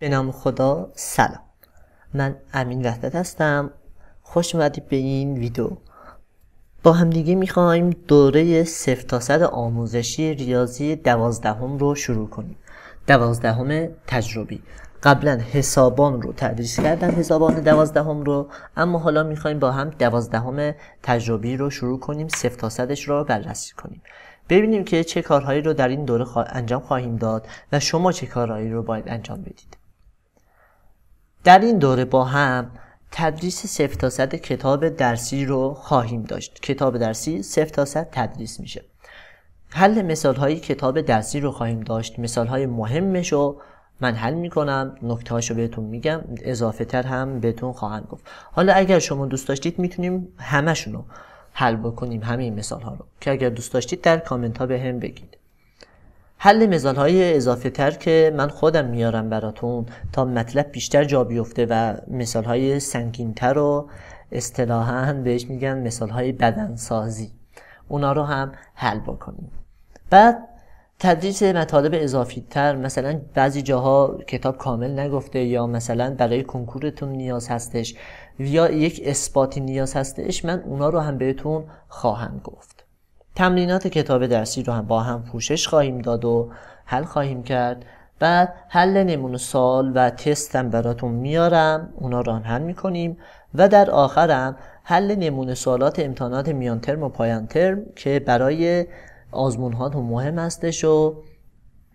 به نام خدا سلام من امین وحدت هستم خوش اومدید به این ویدیو با همدیگه میخوایم دوره صفر تا آموزشی ریاضی دوازدهم رو شروع کنیم دوازدهم تجربی قبلا حسابان رو تدریس کردم حسابان دوازدهم رو اما حالا میخوایم با هم دوازدهم تجربی رو شروع کنیم صفر تا صدش رو بررسی کنیم ببینیم که چه کارهایی رو در این دوره انجام خواهیم داد و شما چه کارهایی رو باید انجام بدید در این دوره با هم تدریس صفر تا کتاب درسی رو خواهیم داشت کتاب درسی صفر تا تدریس میشه حل مثال های کتاب درسی رو خواهیم داشت مثال های مهمش رو من حل میکنم نکته هاشو بهتون میگم اضافه تر هم بهتون خواهم گفت حالا اگر شما دوست داشتید میتونیم همشون رو حل بکنیم همه این مثال ها رو که اگر دوست داشتید در کامنت ها به هم بگید حل مثال های اضافه تر که من خودم میارم براتون تا مطلب بیشتر جا بیفته و مثال های سنگین تر رو اصطلاحا بهش میگن مثال های بدنسازی اونا رو هم حل بکنیم بعد تدریس مطالب اضافی تر مثلا بعضی جاها کتاب کامل نگفته یا مثلا برای کنکورتون نیاز هستش یا یک اثباتی نیاز هستش من اونا رو هم بهتون خواهم گفت تمرینات کتاب درسی رو هم با هم پوشش خواهیم داد و حل خواهیم کرد بعد حل نمونه سال و تست هم براتون میارم اونا رو هم میکنیم و در آخرم حل نمونه سوالات امتحانات میان ترم و پایان ترم که برای آزمون هاتون مهم هستش و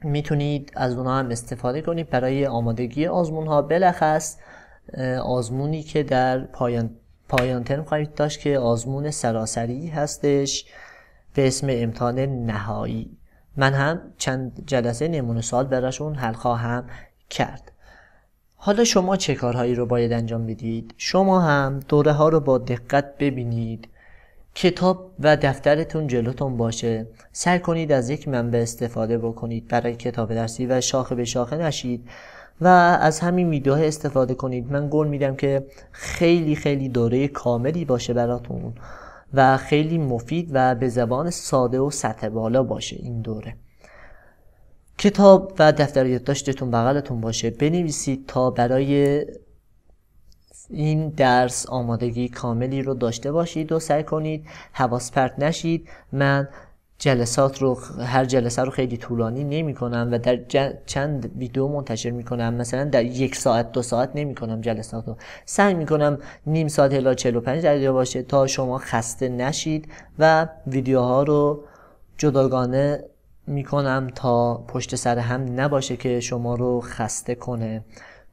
میتونید از اونها هم استفاده کنید برای آمادگی آزمون ها بلخص آزمونی که در پایان, پایان ترم خواهید داشت که آزمون سراسری هستش به اسم امتحان نهایی من هم چند جلسه نمونه سال براشون حل خواهم کرد حالا شما چه کارهایی رو باید انجام بدید؟ شما هم دوره ها رو با دقت ببینید کتاب و دفترتون جلوتون باشه سر کنید از یک منبع استفاده بکنید برای کتاب درسی و شاخه به شاخه نشید و از همین ویدیوها استفاده کنید من قول میدم که خیلی خیلی دوره کاملی باشه براتون و خیلی مفید و به زبان ساده و سطح بالا باشه این دوره کتاب و دفتر یادداشتتون بغلتون باشه بنویسید تا برای این درس آمادگی کاملی رو داشته باشید و سعی کنید حواس پرت نشید من جلسات رو هر جلسه رو خیلی طولانی کنم و در چند ویدیو منتشر کنم مثلا در یک ساعت دو ساعت نمی کنم جلسات رو سعی می کنم نیم ساعت الا 45 دقیقه باشه تا شما خسته نشید و ویدیوها رو جداگانه کنم تا پشت سر هم نباشه که شما رو خسته کنه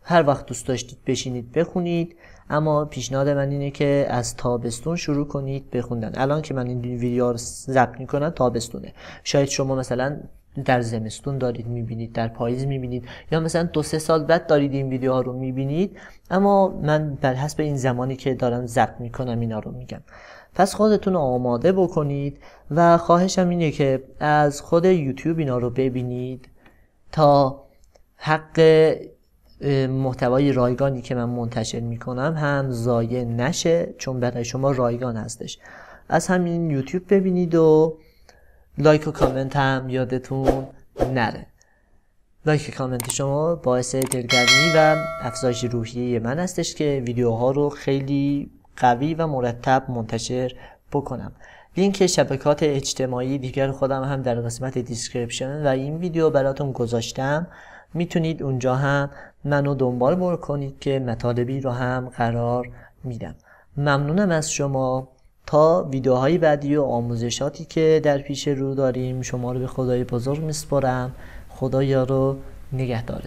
هر وقت دوست داشتید بشینید بخونید اما پیشنهاد من اینه که از تابستون شروع کنید بخوندن الان که من این ویدیو رو ضبط میکنم تابستونه شاید شما مثلا در زمستون دارید میبینید در پاییز میبینید یا مثلا دو سه سال بعد دارید این ها رو میبینید اما من بر حسب این زمانی که دارم ضبط میکنم اینا رو میگم پس خودتون آماده بکنید و خواهشم اینه که از خود یوتیوب اینا رو ببینید تا حق محتوای رایگانی که من منتشر میکنم هم ضایع نشه چون برای شما رایگان هستش از همین یوتیوب ببینید و لایک و کامنت هم یادتون نره لایک و کامنت شما باعث دلگرمی و افزایش روحیه من هستش که ویدیوها رو خیلی قوی و مرتب منتشر بکنم لینک شبکات اجتماعی دیگر خودم هم در قسمت دیسکریپشن و این ویدیو براتون گذاشتم میتونید اونجا هم منو دنبال بر کنید که مطالبی رو هم قرار میدم ممنونم از شما تا ویدیوهای بعدی و آموزشاتی که در پیش رو داریم شما رو به خدای بزرگ میسپارم خدایا رو نگه